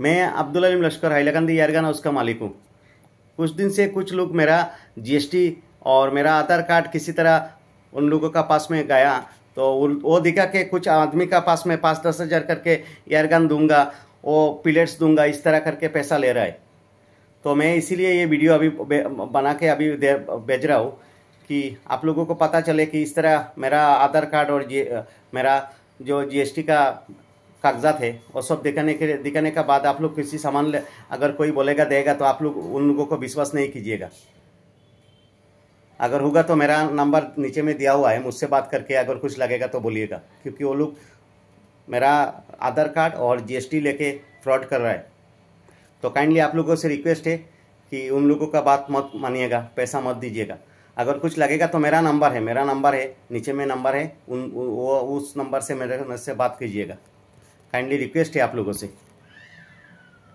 मैं अब्दुल अलीम लश्कर हाइलाकंदी यारगाना उसका मालिक हूँ कुछ दिन से कुछ लोग मेरा जीएसटी और मेरा आधार कार्ड किसी तरह उन लोगों का पास में गया तो वो दिखा के कुछ आदमी का पास में पाँच दस हज़ार करके एयरगन दूंगा वो पिलेट्स दूंगा इस तरह करके पैसा ले रहा है तो मैं इसीलिए ये वीडियो अभी बना के अभी भेज रहा हूँ कि आप लोगों को पता चले कि इस तरह मेरा आधार कार्ड और जी मेरा जो जीएसटी का कागजात है वो सब दिखाने के दिखाने का बाद आप लोग किसी सामान अगर कोई बोलेगा देगा तो आप लोग उन लोगों को विश्वास नहीं कीजिएगा अगर होगा तो मेरा नंबर नीचे में दिया हुआ है मुझसे बात करके अगर कुछ लगेगा तो बोलिएगा क्योंकि वो लोग मेरा आधार कार्ड और जीएसटी लेके फ्रॉड कर रहा है तो काइंडली आप लोगों से रिक्वेस्ट है कि उन लोगों का बात मत मानिएगा पैसा मत दीजिएगा अगर कुछ लगेगा तो मेरा नंबर है मेरा नंबर है नीचे में नंबर है उन वो उस नंबर से मेरे से बात कीजिएगा काइंडली रिक्वेस्ट है आप लोगों से